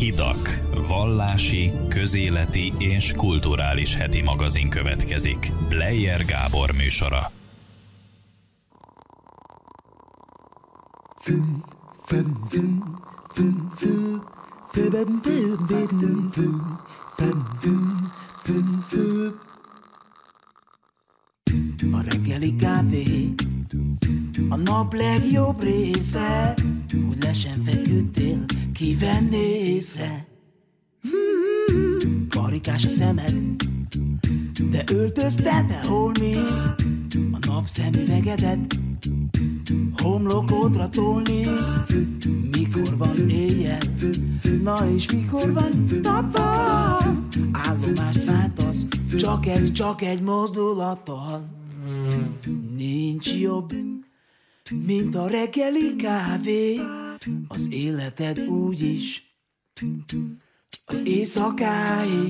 Hidak, vallási, közéleti és kulturális heti magazin következik. Bleyer Gábor műsora. A reggeli kávé a nap legjobb része, hogy le sem feküdtél, kivenni észre. Hmm, karikás a szemed, de öltöztete holmész A nap szemüvegedet homlokodra tolni Mikor van éjjel, na és mikor van nappal Állomást váltasz, csak egy, csak egy mozdulattal Nincs jobb, mint a reggeli kávé, az életed úgy is. Az éjszakái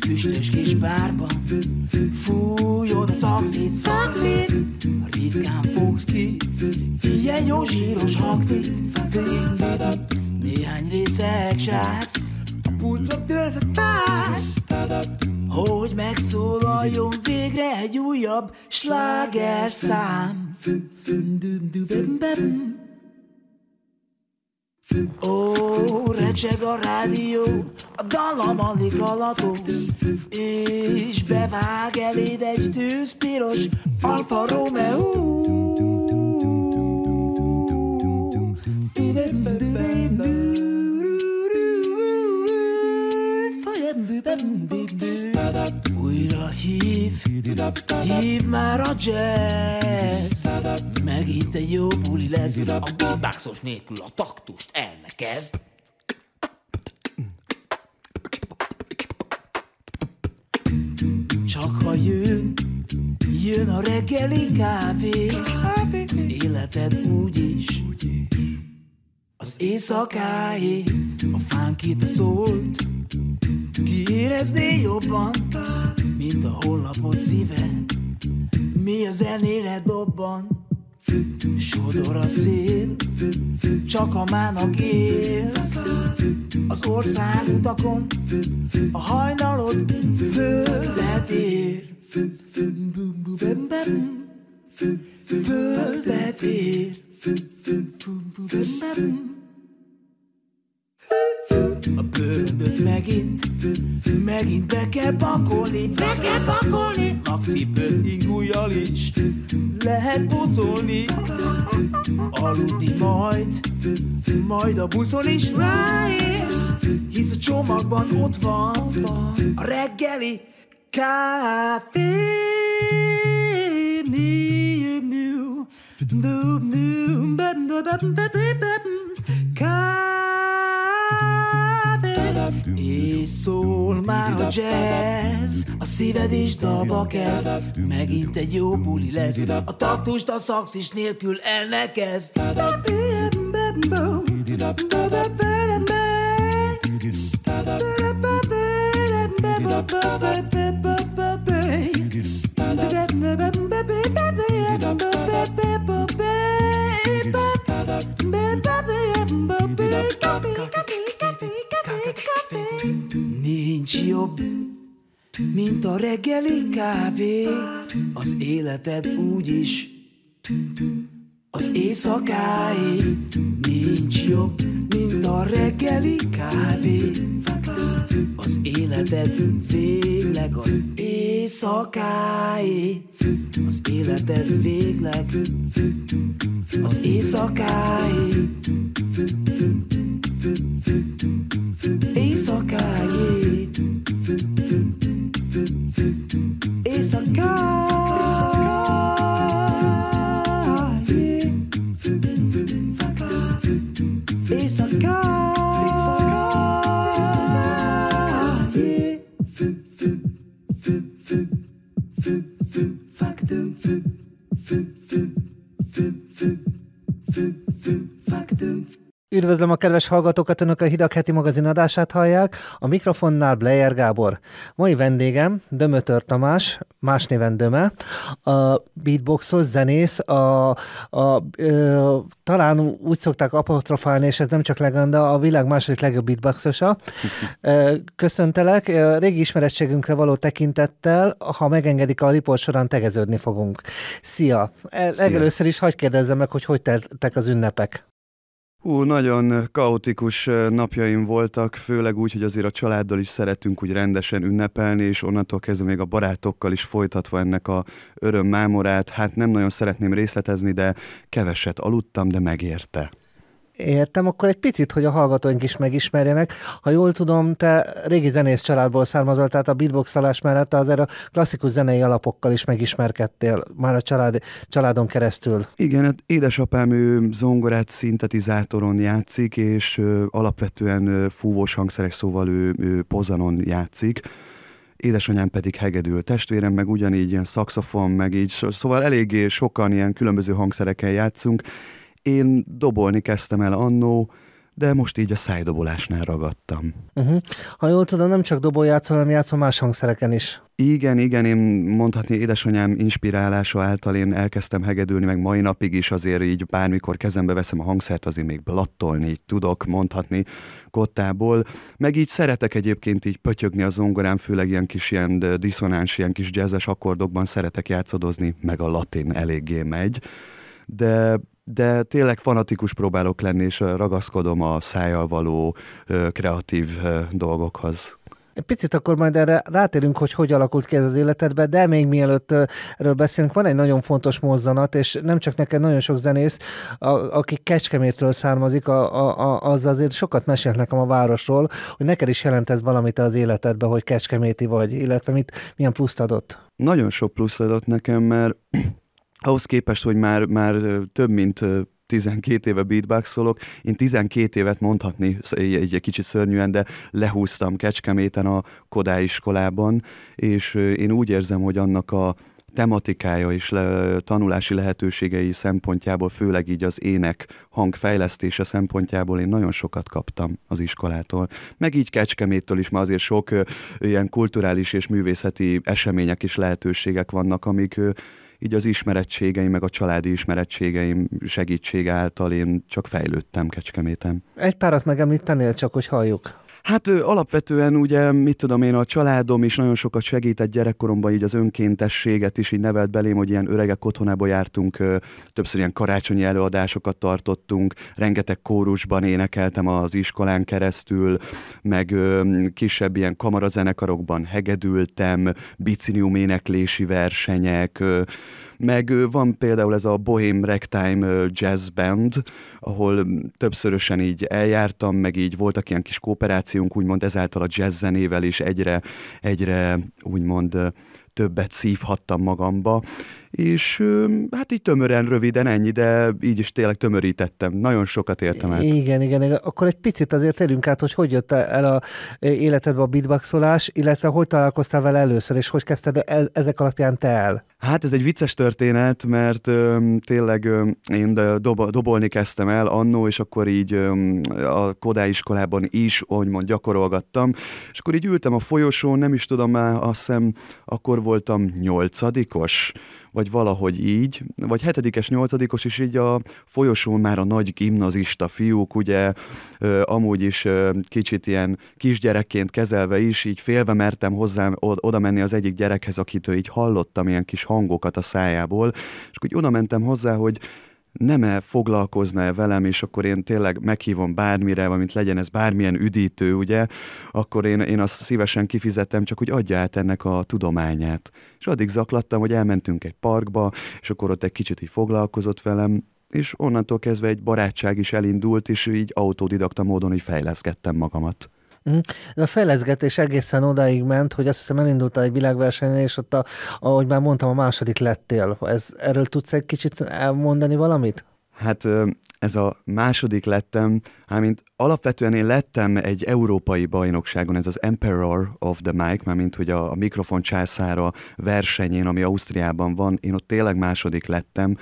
füstös kis bárban Fújod a szakszit, szakszit, Ritkán fogsz ki Figyelj jó zsíros haktit Néhány részek srác A pultra törve fáz hogy megszólaljon végre egy újabb sláger szám. Ó, recseg a rádió, a dallam alig alatos, és bevág eléd egy tűzpiros Alfa Romeo. Hív már a jazz, megint egy jó buli lesz, a beatboxos nélkül a taktust el ne kezd. Csak ha jön, jön a reggeli kávé, az életed úgyis, az éjszakáé, a fánkit szólt, ki érezné jobban, mint a hollapot szíve? Mi a zenére dobban? Sodor a szél, csak a mának élsz Az utakon, a hajnalod földet ér Földet ér Földet ér a bőrödöt megint, megint be kell pakolni, be kell pakolni. A cipőt ingújjal is lehet pocolni, aludni majd, majd a buszon is ráérsz, hisz a csomagban ott van a reggeli kávé. mi boom, mi boom, boom, boom, boom, boom, szól már a jazz, a szíved is dalba kezd, megint egy jó buli lesz, a taktust a is nélkül el ne kezd. Ba-ba-ba-ba-ba nincs jobb, mint a reggeli kávé, az életed úgy is, az éjszakáé. Nincs jobb, mint a reggeli kávé, az életed végleg az éjszakáé. Az életed végleg az éjszakáé. Éjszakáé. Üdvözlöm a kedves hallgatókat, önök a Hidak heti magazin adását hallják. A mikrofonnál Bleyer Gábor. Mai vendégem Dömötör Tamás, más néven Döme, a beatboxos, zenész, a, a, ö, talán úgy szokták apostrofálni, és ez nem csak legenda, a világ második legjobb beatboxosa. Köszöntelek, régi ismerettségünkre való tekintettel, ha megengedik a riport során tegeződni fogunk. Szia! E, Szia. Legelőször is hagyd kérdezzem meg, hogy hogy teltek az ünnepek? Hú, nagyon kaotikus napjaim voltak, főleg úgy, hogy azért a családdal is szeretünk úgy rendesen ünnepelni, és onnantól kezdve még a barátokkal is folytatva ennek a öröm mámorát. Hát nem nagyon szeretném részletezni, de keveset aludtam, de megérte. Értem, akkor egy picit, hogy a hallgatóink is megismerjenek. Ha jól tudom, te régi zenész családból származol, tehát a beatboxolás mellett azért a klasszikus zenei alapokkal is megismerkedtél, már a család, családon keresztül. Igen, hát édesapám ő zongorát szintetizátoron játszik, és ö, alapvetően ö, fúvós hangszerek, szóval ő, ő pozanon játszik édesanyám pedig hegedül, testvérem meg ugyanígy ilyen szaxofon, meg így, szóval eléggé sokan ilyen különböző hangszereken játszunk, én dobolni kezdtem el annó, de most így a szájdobolásnál ragadtam. Uh-huh. Ha jól tudom, nem csak dobol játszol, hanem játszol más hangszereken is. Igen, igen, én mondhatni édesanyám inspirálása által én elkezdtem hegedülni, meg mai napig is azért így bármikor kezembe veszem a hangszert, azért még blattolni így tudok mondhatni kottából. Meg így szeretek egyébként így pötyögni a zongorán, főleg ilyen kis ilyen diszonáns, ilyen kis jazzes akkordokban szeretek játszadozni, meg a latin eléggé megy de de tényleg fanatikus próbálok lenni, és ragaszkodom a szájjal való kreatív dolgokhoz. Picit akkor majd erre rátérünk, hogy hogy alakult ki ez az életedbe, de még mielőtt erről beszélünk, van egy nagyon fontos mozzanat, és nem csak neked, nagyon sok zenész, a, aki Kecskemétről származik, a, a, a, az azért sokat mesélt nekem a városról, hogy neked is jelent ez valamit az életedbe, hogy Kecskeméti vagy, illetve mit, milyen pluszt adott? Nagyon sok pluszt adott nekem, mert ahhoz képest, hogy már, már több mint 12 éve beatboxolok, én 12 évet mondhatni egy, egy kicsit szörnyűen, de lehúztam Kecskeméten a Kodály iskolában, és én úgy érzem, hogy annak a tematikája és le, tanulási lehetőségei szempontjából, főleg így az ének hangfejlesztése szempontjából én nagyon sokat kaptam az iskolától. Meg így Kecskeméttől is, mert azért sok ö, ilyen kulturális és művészeti események és lehetőségek vannak, amik ö, így az ismerettségeim, meg a családi ismerettségeim segítség által én csak fejlődtem Kecskemétem. Egy párat megemlítenél csak, hogy halljuk. Hát ő, alapvetően ugye, mit tudom én, a családom is nagyon sokat segített gyerekkoromban, így az önkéntességet is így nevelt belém, hogy ilyen öregek otthonába jártunk, ö, többször ilyen karácsonyi előadásokat tartottunk, rengeteg kórusban énekeltem az iskolán keresztül, meg ö, kisebb ilyen kamarazenekarokban hegedültem, bicinium éneklési versenyek, ö, meg van például ez a bohem Ragtime Jazz Band, ahol többszörösen így eljártam, meg így voltak ilyen kis kooperációnk, úgymond ezáltal a jazz zenével is egyre, egyre úgymond többet szívhattam magamba, és hát így tömören, röviden ennyi, de így is tényleg tömörítettem. Nagyon sokat értem el. Igen, igen, igen. Akkor egy picit azért térjünk át, hogy hogy jött el a eh, életedbe a beatboxolás, illetve hogy találkoztál vele először, és hogy kezdted e-, ezek alapján te el? Hát ez egy vicces történet, mert ö, tényleg ö, én dobo, dobolni kezdtem el annó, és akkor így ö, a Kodály iskolában is, mond gyakorolgattam, és akkor így ültem a folyosón, nem is tudom már, azt hiszem, akkor voltam nyolcadikos, vagy valahogy így, vagy hetedikes, nyolcadikos is így a folyosón már a nagy gimnazista fiúk, ugye amúgy is kicsit ilyen kisgyerekként kezelve is, így félve mertem hozzá oda menni az egyik gyerekhez, akitől így hallottam ilyen kis hangokat a szájából, és úgy oda mentem hozzá, hogy nem-e foglalkozna-e velem, és akkor én tényleg meghívom bármire, valamint legyen ez bármilyen üdítő, ugye, akkor én, én azt szívesen kifizettem, csak úgy adja át ennek a tudományát. És addig zaklattam, hogy elmentünk egy parkba, és akkor ott egy kicsit így foglalkozott velem, és onnantól kezdve egy barátság is elindult, és így autodidakta módon így fejleszkedtem magamat. Hm? A fejleszgetés egészen odáig ment, hogy azt hiszem elindultál egy világversenyen, és ott, a, ahogy már mondtam, a második lettél. Ez, erről tudsz egy kicsit elmondani valamit? Hát ez a második lettem, mint alapvetően én lettem egy európai bajnokságon, ez az Emperor of the Mic, mint hogy a, a mikrofon császára versenyén, ami Ausztriában van, én ott tényleg második lettem,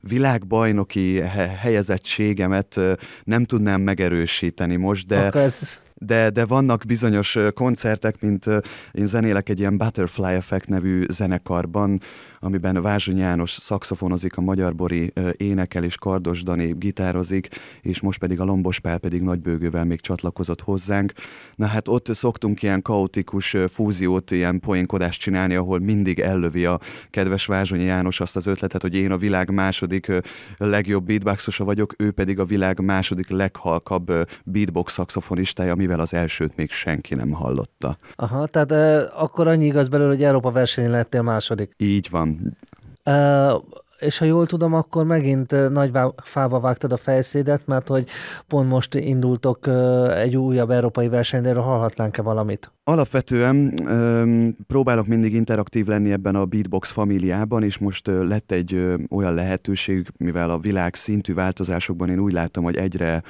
világbajnoki helyezettségemet nem tudnám megerősíteni most, de... Akkor ez de, de vannak bizonyos koncertek, mint én zenélek egy ilyen Butterfly Effect nevű zenekarban, amiben Vázsony János szakszofonozik, a Magyar Bori énekel és Kardos Dani gitározik, és most pedig a Lombos Pál pedig nagybőgővel még csatlakozott hozzánk. Na hát ott szoktunk ilyen kaotikus fúziót, ilyen poénkodást csinálni, ahol mindig ellövi a kedves Vázsony János azt az ötletet, hogy én a világ második legjobb beatboxosa vagyok, ő pedig a világ második leghalkabb beatbox szakszofonistája, mivel az elsőt még senki nem hallotta. Aha, tehát e, akkor annyi igaz belőle, hogy Európa versenyen lettél második. Így van van. Uh, és ha jól tudom, akkor megint nagy fába vágtad a fejszédet, mert hogy pont most indultok egy újabb európai versenyről, hallhatnánk-e valamit? Alapvetően öm, próbálok mindig interaktív lenni ebben a beatbox familiában, és most ö, lett egy ö, olyan lehetőség, mivel a világ szintű változásokban én úgy láttam, hogy egyre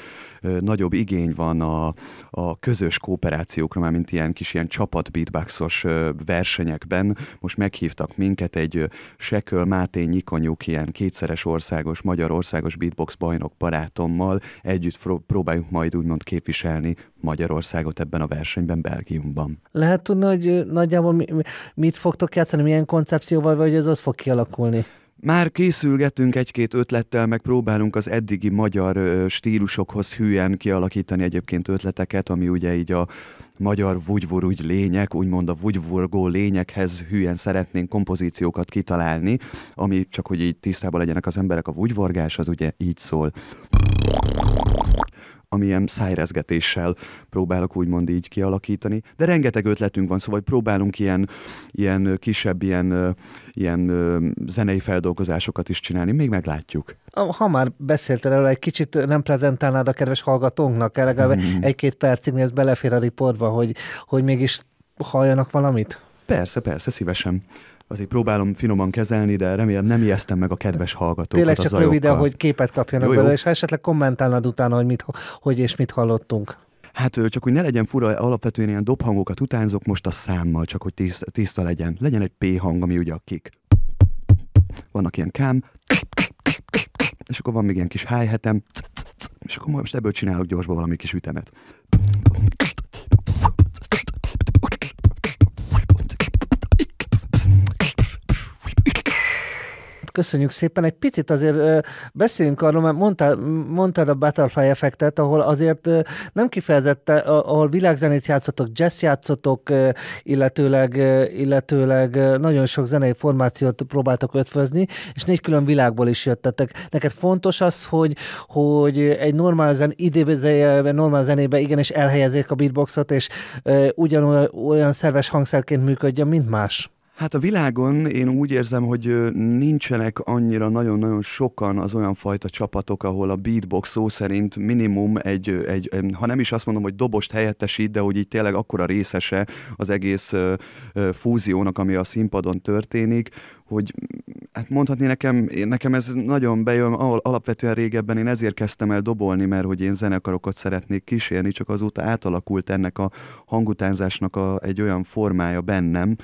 nagyobb igény van a, a közös kooperációkra, már mint ilyen kis ilyen csapat beatboxos versenyekben. Most meghívtak minket egy Seköl Máté Nyikonyuk, ilyen kétszeres országos, magyarországos beatbox bajnok barátommal együtt próbáljuk majd úgymond képviselni Magyarországot ebben a versenyben Belgiumban. Lehet tudni, hogy nagyjából mit fogtok játszani, milyen koncepcióval, vagy ez ott fog kialakulni? Már készülgetünk egy-két ötlettel, meg próbálunk az eddigi magyar stílusokhoz hűen kialakítani egyébként ötleteket, ami ugye így a magyar úgy lények, úgymond a vugyvorgó lényekhez hűen szeretnénk kompozíciókat kitalálni, ami csak hogy így tisztában legyenek az emberek, a vugyvorgás az ugye így szól amilyen szájrezgetéssel próbálok úgymond így kialakítani. De rengeteg ötletünk van, szóval próbálunk ilyen, ilyen kisebb, ilyen, ilyen zenei feldolgozásokat is csinálni, még meglátjuk. Ha már beszéltél erről, egy kicsit nem prezentálnád a kedves hallgatónknak, legalább mm. egy-két percig, mi ez belefér a riportba, hogy, hogy mégis halljanak valamit? Persze, persze, szívesen azért próbálom finoman kezelni, de remélem nem ijesztem meg a kedves hallgatókat Tényleg csak röviden, hogy képet kapjanak belőle, és ha esetleg kommentálnád utána, hogy, mit, hogy és mit hallottunk. Hát csak hogy ne legyen fura, alapvetően ilyen dobhangokat utánzok most a számmal, csak hogy tiszta, tiszta legyen. Legyen egy P hang, ami ugye a kik. Vannak ilyen kám, és akkor van még ilyen kis hájhetem és akkor most ebből csinálok gyorsban valami kis ütemet. köszönjük szépen. Egy picit azért beszéljünk arról, mert mondtál, mondtad a Butterfly effektet, ahol azért nem kifejezette, ahol világzenét játszotok, jazz játszotok, illetőleg, illetőleg nagyon sok zenei formációt próbáltak ötvözni, és négy külön világból is jöttetek. Neked fontos az, hogy, hogy egy normál zen, idézőjelben normál zenébe igenis elhelyezzék a beatboxot, és ugyanolyan szerves hangszerként működjön, mint más? Hát a világon én úgy érzem, hogy nincsenek annyira nagyon-nagyon sokan az olyan fajta csapatok, ahol a beatbox szó szerint minimum egy, egy, ha nem is azt mondom, hogy dobost helyettesít, de hogy így tényleg akkora részese az egész fúziónak, ami a színpadon történik, hogy hát mondhatni nekem, nekem ez nagyon bejön, ahol alapvetően régebben én ezért kezdtem el dobolni, mert hogy én zenekarokat szeretnék kísérni, csak azóta átalakult ennek a hangutánzásnak a, egy olyan formája bennem,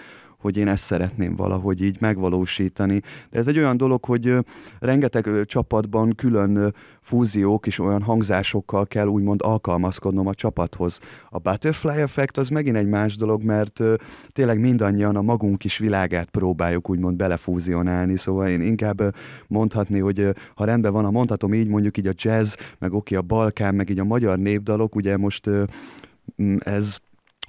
hogy én ezt szeretném valahogy így megvalósítani. De ez egy olyan dolog, hogy rengeteg csapatban külön fúziók és olyan hangzásokkal kell úgymond alkalmazkodnom a csapathoz. A butterfly Effect az megint egy más dolog, mert tényleg mindannyian a magunk kis világát próbáljuk úgymond belefúzionálni, szóval én inkább mondhatni, hogy ha rendben van, a mondhatom így, mondjuk így a jazz, meg oké, okay, a Balkán, meg így a magyar népdalok, ugye most mm, ez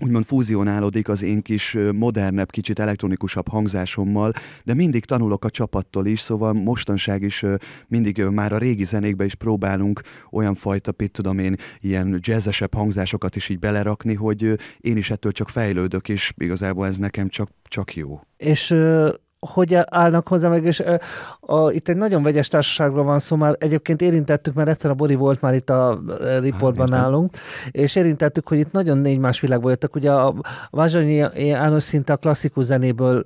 úgymond fúzionálódik az én kis modernebb, kicsit elektronikusabb hangzásommal, de mindig tanulok a csapattól is, szóval mostanság is mindig már a régi zenékbe is próbálunk olyan fajta, pit tudom én, ilyen jazzesebb hangzásokat is így belerakni, hogy én is ettől csak fejlődök, és igazából ez nekem csak, csak jó. És hogy állnak hozzá meg, és a, a, itt egy nagyon vegyes társaságról van szó, már egyébként érintettük, mert egyszer a Bori volt már itt a hát, riportban hát, nálunk, és érintettük, hogy itt nagyon négy más világból jöttek. Ugye a, Vázsonyi János szinte a klasszikus zenéből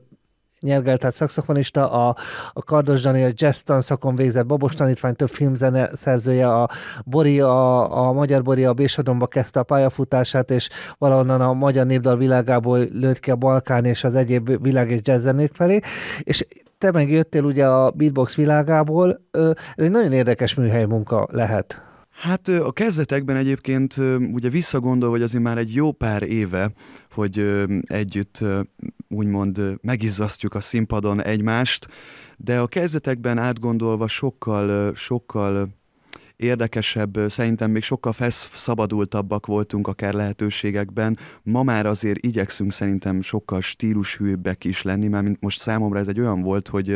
tehát szakszofonista, a, a Kardos Dani a jazz tanszakon végzett Babos tanítvány, több filmzene szerzője, a Bori, a, a Magyar Bori a Bésodomba kezdte a pályafutását, és valahonnan a magyar népdal világából lőtt ki a Balkán és az egyéb világ és zenék felé, és te megjöttél ugye a beatbox világából, ez egy nagyon érdekes műhely munka lehet. Hát a kezdetekben egyébként ugye visszagondolva, hogy azért már egy jó pár éve, hogy együtt úgymond megizzasztjuk a színpadon egymást, de a kezdetekben átgondolva sokkal, sokkal érdekesebb, szerintem még sokkal felszabadultabbak voltunk akár lehetőségekben. Ma már azért igyekszünk szerintem sokkal stílushűbbek is lenni, mert mint most számomra ez egy olyan volt, hogy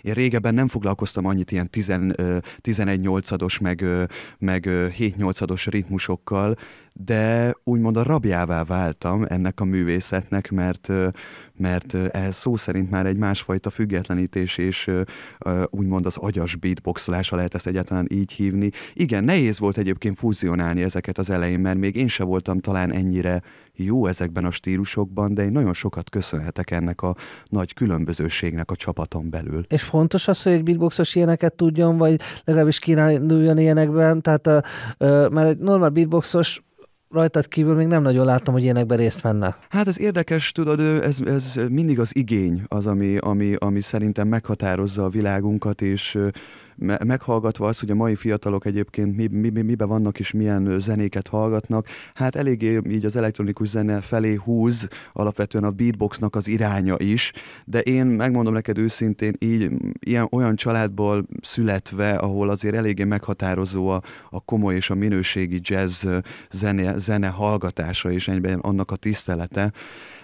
én régebben nem foglalkoztam annyit ilyen 11 8 meg, meg 7 8 ritmusokkal, de úgymond a rabjává váltam ennek a művészetnek, mert, mert ez szó szerint már egy másfajta függetlenítés és úgymond az agyas beatboxolása lehet ezt egyáltalán így hívni. Igen, nehéz volt egyébként fúzionálni ezeket az elején, mert még én se voltam talán ennyire jó ezekben a stílusokban, de én nagyon sokat köszönhetek ennek a nagy különbözőségnek a csapaton belül. És fontos az, hogy egy beatboxos ilyeneket tudjon, vagy legalábbis kínáljon ilyenekben, tehát a, a, mert egy normál beatboxos rajtad kívül még nem nagyon láttam, hogy ilyenekben részt venne. Hát ez érdekes, tudod, ez, ez mindig az igény az, ami, ami, ami szerintem meghatározza a világunkat, és meghallgatva azt, hogy a mai fiatalok egyébként mi, mi, mi, miben vannak és milyen zenéket hallgatnak, hát eléggé így az elektronikus zene felé húz alapvetően a beatboxnak az iránya is, de én megmondom neked őszintén, így ilyen, olyan családból születve, ahol azért eléggé meghatározó a, a komoly és a minőségi jazz zene, zene hallgatása és egyben annak a tisztelete,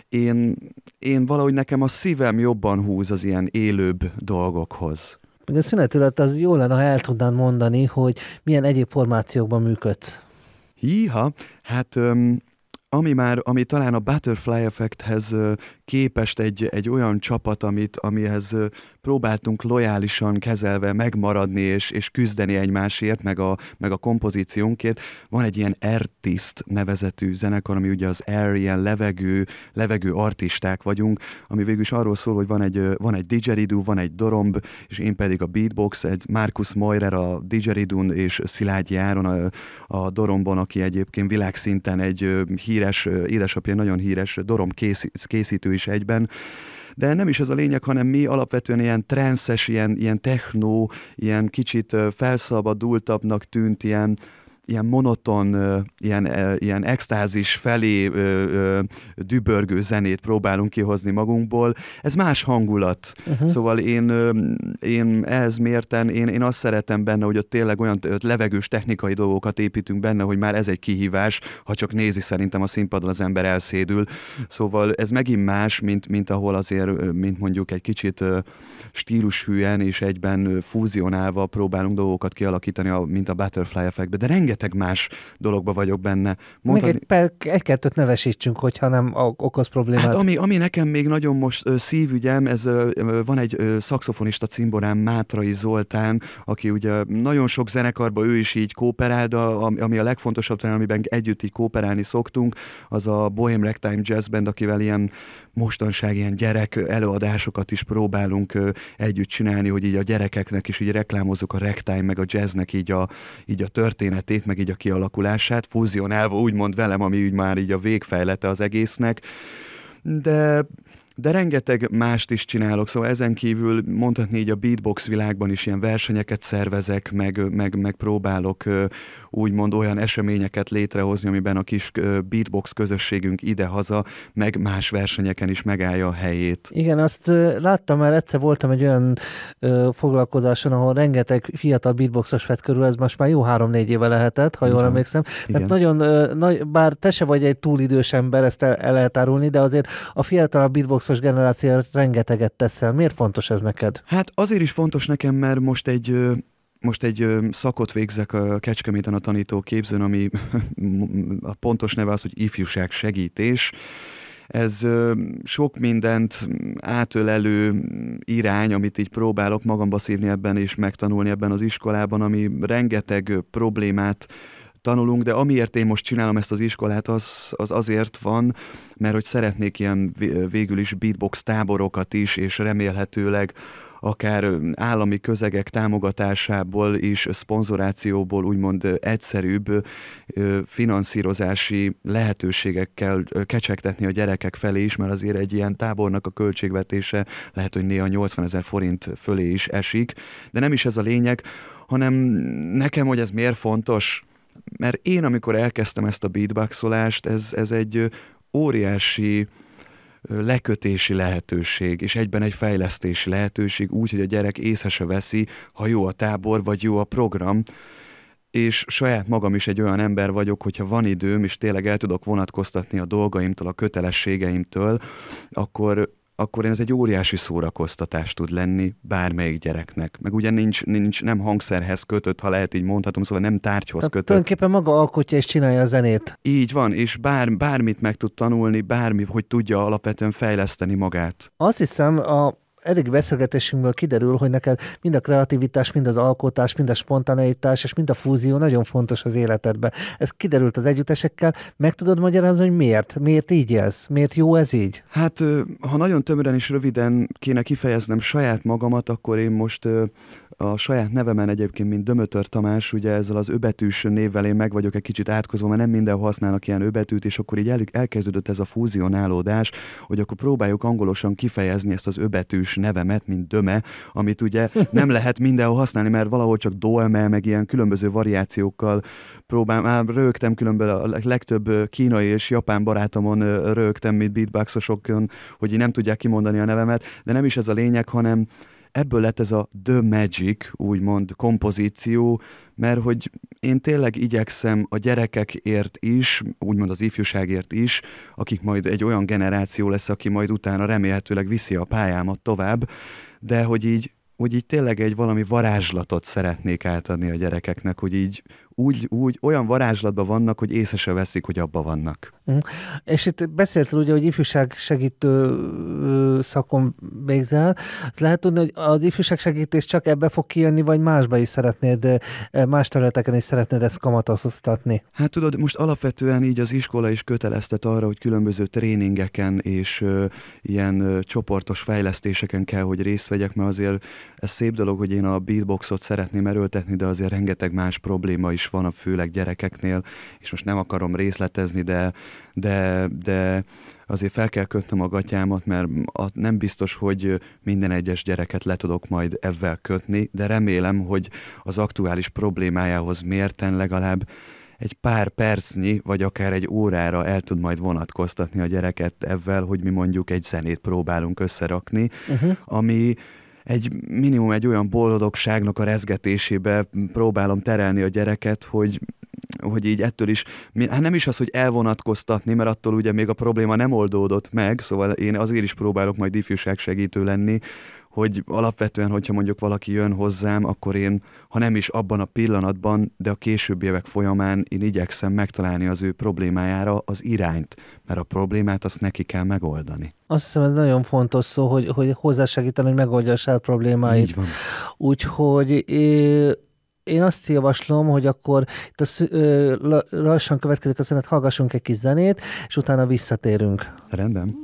én, én valahogy nekem a szívem jobban húz az ilyen élőbb dolgokhoz. Még a szünetület az jó lenne, ha el tudnád mondani, hogy milyen egyéb formációkban működsz. Híha, hát... Um ami már, ami talán a Butterfly effekthez képest egy, egy olyan csapat, amit, amihez próbáltunk lojálisan kezelve megmaradni és, és küzdeni egymásért, meg a, meg a kompozíciónkért. Van egy ilyen artist nevezetű zenekar, ami ugye az air, ilyen levegő, levegő artisták vagyunk, ami végül is arról szól, hogy van egy, van egy didgeridoo, van egy doromb, és én pedig a beatbox, egy Markus Moirer a didgeridoon és Szilágyi Áron a, a dorombon, aki egyébként világszinten egy híres, édesapja nagyon híres dorom készítő is is egyben. De nem is ez a lényeg, hanem mi alapvetően ilyen transzes, ilyen, ilyen technó, ilyen kicsit felszabadultabbnak tűnt, ilyen ilyen monoton, ilyen, ilyen extázis felé dübörgő zenét próbálunk kihozni magunkból. Ez más hangulat. Uh-huh. Szóval én, én ehhez mérten, én, én azt szeretem benne, hogy ott tényleg olyan levegős technikai dolgokat építünk benne, hogy már ez egy kihívás, ha csak nézi szerintem a színpadon az ember elszédül. Szóval ez megint más, mint, mint ahol azért, mint mondjuk egy kicsit stílushűen és egyben fúzionálva próbálunk dolgokat kialakítani, mint a Butterfly effektbe. De rengeteg rengeteg más dologba vagyok benne. Mondhat... Még egy, egy-kettőt nevesítsünk, hogyha nem okoz problémát. Hát ami, ami nekem még nagyon most ö, szívügyem, ez ö, van egy ö, szakszofonista cimborám Mátrai Zoltán, aki ugye nagyon sok zenekarba ő is így kóperál, de ami a legfontosabb talán, amiben együtt így kóperálni szoktunk, az a Bohem Ragtime Jazz Band, akivel ilyen mostanság ilyen gyerek előadásokat is próbálunk együtt csinálni, hogy így a gyerekeknek is így reklámozzuk a ragtime, meg a jazznek így a, így a történetét, meg így a kialakulását, fúzionálva úgymond velem, ami úgy már így a végfejlete az egésznek. De de rengeteg mást is csinálok, szóval ezen kívül mondhatni így a beatbox világban is ilyen versenyeket szervezek, meg, meg, meg próbálok úgymond olyan eseményeket létrehozni, amiben a kis beatbox közösségünk idehaza, meg más versenyeken is megállja a helyét. Igen, azt láttam már egyszer voltam egy olyan foglalkozáson, ahol rengeteg fiatal beatboxos vett körül, ez most már jó három-négy éve lehetett, ha jól Igen. emlékszem. Tehát nagyon, nagy, bár te se vagy egy túl idős ember, ezt el, el lehet árulni, de azért a fiatal beatboxos generáció rengeteget teszel. Miért fontos ez neked? Hát azért is fontos nekem, mert most egy most egy szakot végzek a Kecskeméten a tanító képzőn, ami a pontos neve az, hogy ifjúság segítés. Ez sok mindent átölelő irány, amit így próbálok magamba szívni ebben és megtanulni ebben az iskolában, ami rengeteg problémát tanulunk, de amiért én most csinálom ezt az iskolát, az, az azért van, mert hogy szeretnék ilyen végül is beatbox táborokat is, és remélhetőleg akár állami közegek támogatásából is, szponzorációból úgymond egyszerűbb finanszírozási lehetőségekkel kecsegtetni a gyerekek felé is, mert azért egy ilyen tábornak a költségvetése lehet, hogy néha 80 ezer forint fölé is esik, de nem is ez a lényeg, hanem nekem, hogy ez miért fontos, mert én, amikor elkezdtem ezt a beatboxolást, ez, ez egy óriási lekötési lehetőség, és egyben egy fejlesztési lehetőség, úgy, hogy a gyerek észre se veszi, ha jó a tábor, vagy jó a program, és saját magam is egy olyan ember vagyok, hogyha van időm, és tényleg el tudok vonatkoztatni a dolgaimtól, a kötelességeimtől, akkor akkor ez egy óriási szórakoztatás tud lenni bármelyik gyereknek. Meg ugye nincs, nincs nem hangszerhez kötött, ha lehet így mondhatom, szóval nem tárgyhoz Tehát kötött. Tulajdonképpen maga alkotja és csinálja a zenét. Így van, és bár, bármit meg tud tanulni, bármi, hogy tudja alapvetően fejleszteni magát. Azt hiszem, a eddig beszélgetésünkből kiderül, hogy neked mind a kreativitás, mind az alkotás, mind a spontaneitás, és mind a fúzió nagyon fontos az életedben. Ez kiderült az együttesekkel. Meg tudod magyarázni, hogy miért? Miért így ez? Miért jó ez így? Hát, ha nagyon tömören és röviden kéne kifejeznem saját magamat, akkor én most a saját nevemen egyébként, mint Dömötör Tamás, ugye ezzel az öbetűs névvel én meg vagyok egy kicsit átkozva, mert nem mindenhol használnak ilyen öbetűt, és akkor így el, elkezdődött ez a fúzionálódás, hogy akkor próbáljuk angolosan kifejezni ezt az öbetűs nevemet, mint Döme, amit ugye nem lehet mindenhol használni, mert valahol csak dolme, meg ilyen különböző variációkkal próbál, már rögtem különben a legtöbb kínai és japán barátomon rögtem, mint beatboxosokon, hogy így nem tudják kimondani a nevemet, de nem is ez a lényeg, hanem ebből lett ez a The Magic, úgymond kompozíció, mert hogy én tényleg igyekszem a gyerekekért is, úgymond az ifjúságért is, akik majd egy olyan generáció lesz, aki majd utána remélhetőleg viszi a pályámat tovább, de hogy így hogy így tényleg egy valami varázslatot szeretnék átadni a gyerekeknek, hogy így, úgy, úgy olyan varázslatban vannak, hogy észre se veszik, hogy abban vannak. Mm. És itt beszéltél ugye, hogy ifjúság segítő szakon végzel. lehet tudni, hogy az ifjúság segítés csak ebbe fog kijönni, vagy másba is szeretnéd, e, más területeken is szeretnéd ezt kamatoztatni? Hát tudod, most alapvetően így az iskola is köteleztet arra, hogy különböző tréningeken és ö, ilyen ö, csoportos fejlesztéseken kell, hogy részt vegyek, mert azért ez szép dolog, hogy én a beatboxot szeretném erőltetni, de azért rengeteg más probléma is is van, főleg gyerekeknél, és most nem akarom részletezni, de, de, de azért fel kell kötnöm a gatyámat, mert nem biztos, hogy minden egyes gyereket le tudok majd ebben kötni, de remélem, hogy az aktuális problémájához mérten legalább egy pár percnyi, vagy akár egy órára el tud majd vonatkoztatni a gyereket ebben, hogy mi mondjuk egy zenét próbálunk összerakni, uh-huh. ami egy minimum egy olyan boldogságnak a rezgetésébe próbálom terelni a gyereket, hogy hogy így ettől is, hát nem is az, hogy elvonatkoztatni, mert attól ugye még a probléma nem oldódott meg, szóval én azért is próbálok majd ifjúság segítő lenni, hogy alapvetően, hogyha mondjuk valaki jön hozzám, akkor én, ha nem is abban a pillanatban, de a későbbi évek folyamán én igyekszem megtalálni az ő problémájára az irányt, mert a problémát azt neki kell megoldani. Azt hiszem, ez nagyon fontos szó, hogy, hogy hozzásegíteni, hogy megoldja a saját problémáit. Így van. Úgyhogy é- én azt javaslom, hogy akkor itt a, ö, lassan következik a szenet, hallgassunk egy kis zenét, és utána visszatérünk. Rendben.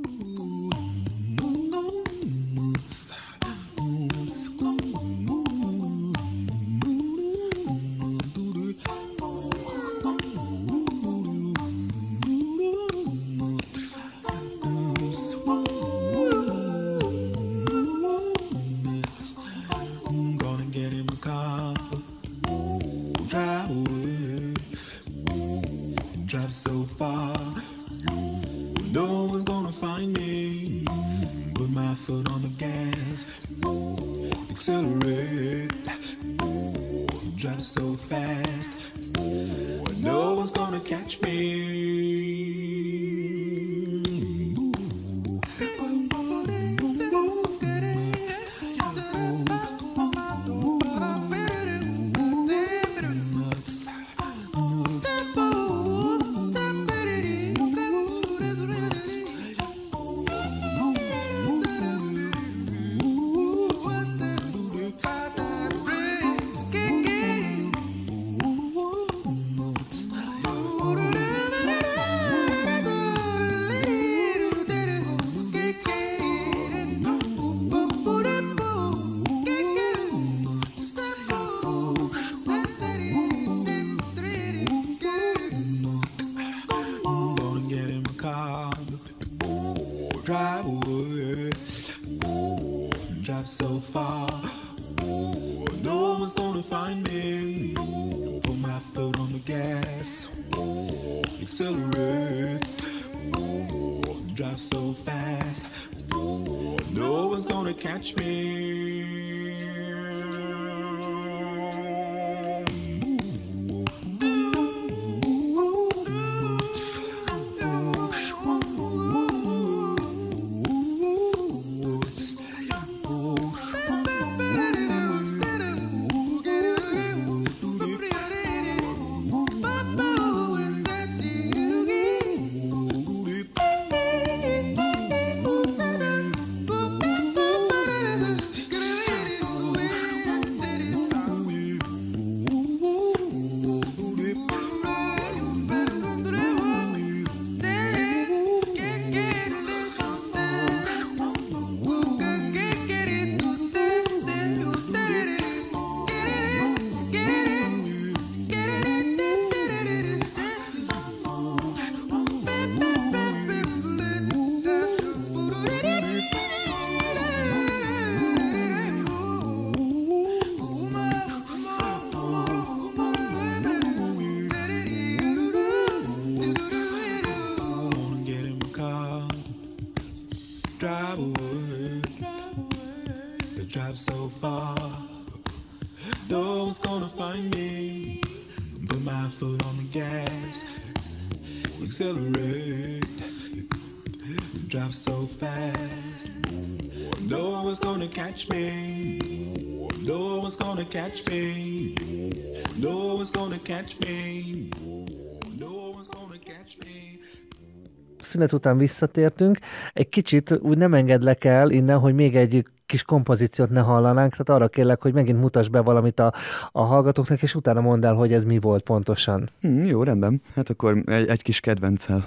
szünet után visszatértünk. Egy kicsit úgy nem engedlek el innen, hogy még egy kis kompozíciót ne hallanánk, tehát arra kérlek, hogy megint mutass be valamit a, a hallgatóknak, és utána mondd el, hogy ez mi volt pontosan. Mm, jó, rendben. Hát akkor egy, egy kis kedvencel.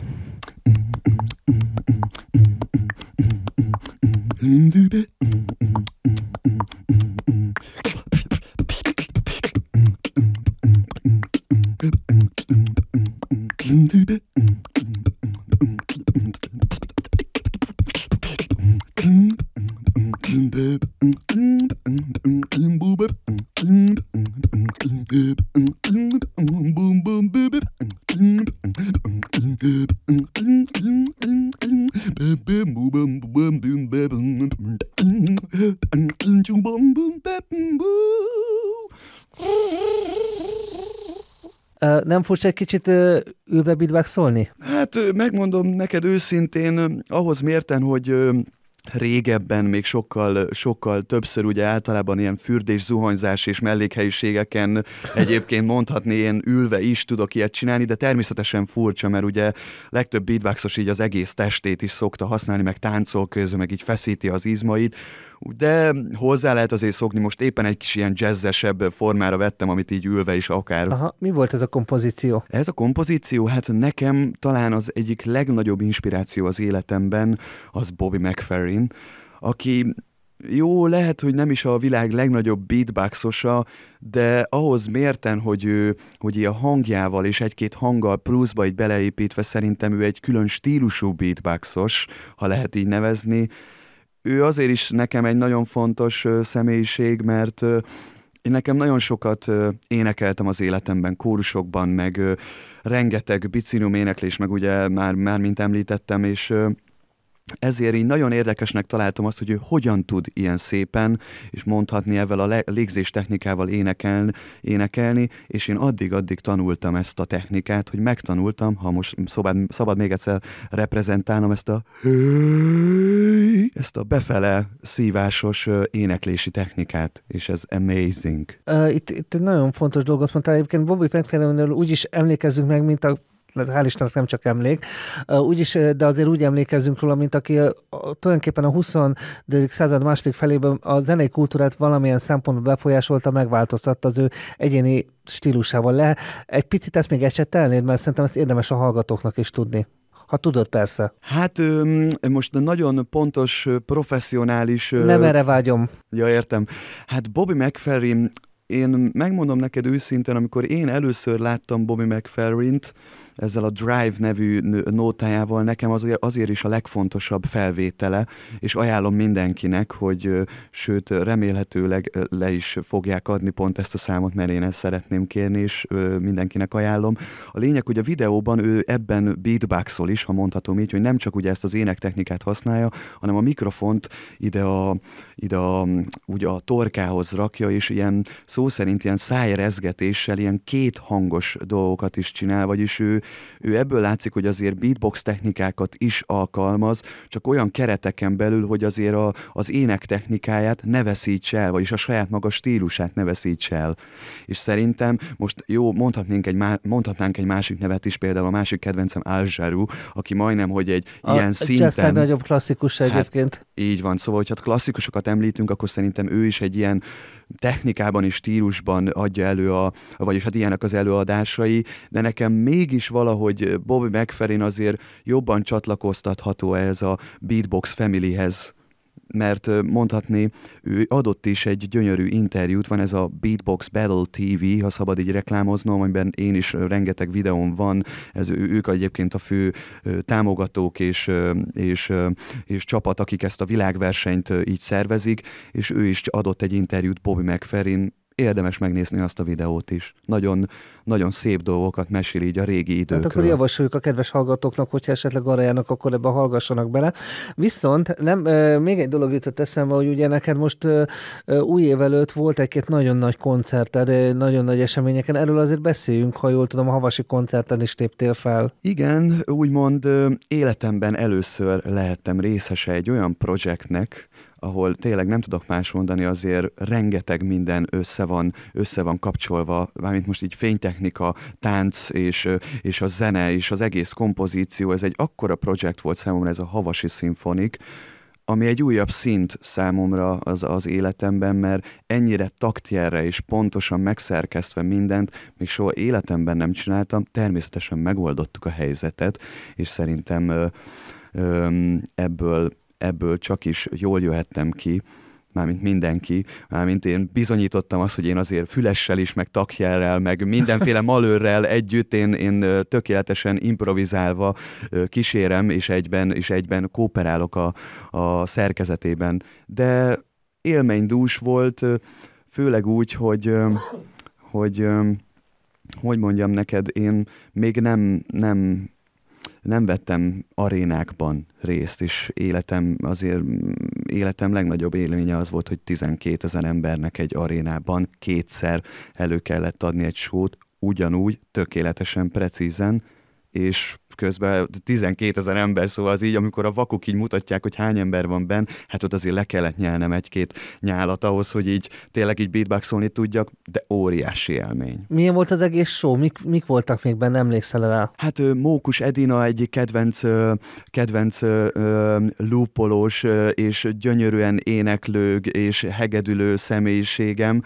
Mm-hmm. nem furcsa egy kicsit ülve szólni? Hát megmondom neked őszintén, ahhoz mérten, hogy régebben még sokkal, sokkal többször ugye általában ilyen fürdés, zuhanyzás és mellékhelyiségeken egyébként mondhatni, én ülve is tudok ilyet csinálni, de természetesen furcsa, mert ugye legtöbb beatboxos így az egész testét is szokta használni, meg táncol közül, meg így feszíti az izmait, de hozzá lehet azért szokni, most éppen egy kis ilyen jazzesebb formára vettem, amit így ülve is akár. Aha, mi volt ez a kompozíció? Ez a kompozíció, hát nekem talán az egyik legnagyobb inspiráció az életemben, az Bobby McFerrin, Martin, aki jó, lehet, hogy nem is a világ legnagyobb beatboxosa, de ahhoz mérten, hogy ő, hogy a hangjával és egy-két hanggal pluszba így beleépítve szerintem ő egy külön stílusú beatboxos, ha lehet így nevezni. Ő azért is nekem egy nagyon fontos személyiség, mert én nekem nagyon sokat énekeltem az életemben, kórusokban, meg rengeteg bicinum éneklés, meg ugye már, már mint említettem, és ezért így nagyon érdekesnek találtam azt, hogy ő hogyan tud ilyen szépen, és mondhatni ezzel a légzés technikával énekelni, énekelni, és én addig-addig tanultam ezt a technikát, hogy megtanultam, ha most szabad, szabad még egyszer reprezentálnom ezt a ezt a befele szívásos éneklési technikát, és ez amazing. Uh, itt, itt nagyon fontos dolgot mondtál, egyébként Bobby McFerrinről úgy is emlékezzünk meg, mint a hál' Istennek nem csak emlék. Úgyis, de azért úgy emlékezzünk róla, mint aki tulajdonképpen a 20. század második felében a zenei kultúrát valamilyen szempontból befolyásolta, megváltoztatta az ő egyéni stílusával. Le egy picit ezt még esetelnéd, mert szerintem ezt érdemes a hallgatóknak is tudni. Ha tudod, persze. Hát most nagyon pontos, professzionális... Nem erre vágyom. Ja, értem. Hát Bobby McFerrin, én megmondom neked őszintén, amikor én először láttam Bobby McFerrint, ezzel a Drive nevű nótájával nekem az, azért is a legfontosabb felvétele, és ajánlom mindenkinek, hogy sőt, remélhetőleg le is fogják adni pont ezt a számot, mert én ezt szeretném kérni, és mindenkinek ajánlom. A lényeg, hogy a videóban ő ebben beatboxol is, ha mondhatom így, hogy nem csak ugye ezt az énektechnikát használja, hanem a mikrofont ide a, ide a, ugye a torkához rakja, és ilyen szó szerint ilyen szájrezgetéssel ilyen két hangos dolgokat is csinál, vagyis ő ő ebből látszik, hogy azért beatbox technikákat is alkalmaz, csak olyan kereteken belül, hogy azért a, az ének technikáját ne veszíts el, vagyis a saját maga stílusát ne veszíts el. És szerintem most jó, mondhatnánk egy, mondhatnánk egy másik nevet is, például a másik kedvencem Al aki majdnem, hogy egy a, ilyen szinten... A nagyobb klasszikus hát egyébként. Hát, így van, szóval, hogyha klasszikusokat említünk, akkor szerintem ő is egy ilyen technikában és stílusban adja elő, a, vagyis hát ilyenek az előadásai, de nekem mégis valahogy Bobby McFerrin azért jobban csatlakoztatható ez a Beatbox Familyhez mert mondhatni, ő adott is egy gyönyörű interjút, van ez a Beatbox Battle TV, ha szabad így reklámoznom, amiben én is rengeteg videón van, ez, ők egyébként a fő támogatók és, és, és csapat, akik ezt a világversenyt így szervezik, és ő is adott egy interjút Bobby McFerrin, érdemes megnézni azt a videót is. Nagyon, nagyon szép dolgokat mesél így a régi időkről. Hát akkor javasoljuk a kedves hallgatóknak, hogyha esetleg arra járnak, akkor ebbe hallgassanak bele. Viszont nem, még egy dolog jutott eszembe, hogy ugye neked most új év előtt volt egy-két nagyon nagy koncerted, nagyon nagy eseményeken, erről azért beszéljünk, ha jól tudom, a havasi koncerten is téptél fel. Igen, úgymond életemben először lehettem részese egy olyan projektnek, ahol tényleg nem tudok más mondani, azért rengeteg minden össze van, össze van kapcsolva, mármint most így fénytechnika, tánc és, és a zene és az egész kompozíció, ez egy akkora projekt volt számomra ez a Havasi Szimfonik, ami egy újabb szint számomra az, az életemben, mert ennyire taktjára és pontosan megszerkesztve mindent még soha életemben nem csináltam, természetesen megoldottuk a helyzetet, és szerintem ö, ö, ebből ebből csak is jól jöhettem ki, mármint mindenki, mármint én bizonyítottam azt, hogy én azért fülessel is, meg takjerrel, meg mindenféle malőrrel együtt én, én tökéletesen improvizálva kísérem, és egyben, és egyben kooperálok a, a szerkezetében. De élménydús volt, főleg úgy, hogy, hogy hogy mondjam neked, én még nem, nem nem vettem arénákban részt, és életem azért mm, életem legnagyobb élménye az volt, hogy 12 ezer embernek egy arénában kétszer elő kellett adni egy sót, ugyanúgy, tökéletesen, precízen, és közben 12 ezer ember, szóval az így, amikor a vakuk így mutatják, hogy hány ember van benn, hát ott azért le kellett nyelnem egy-két nyálat ahhoz, hogy így tényleg így beatboxolni tudjak, de óriási élmény. Milyen volt az egész show? Mik, mik voltak még benne, emlékszel rá? Hát Mókus Edina egyik kedvenc, kedvenc lúpolós és gyönyörűen éneklő és hegedülő személyiségem,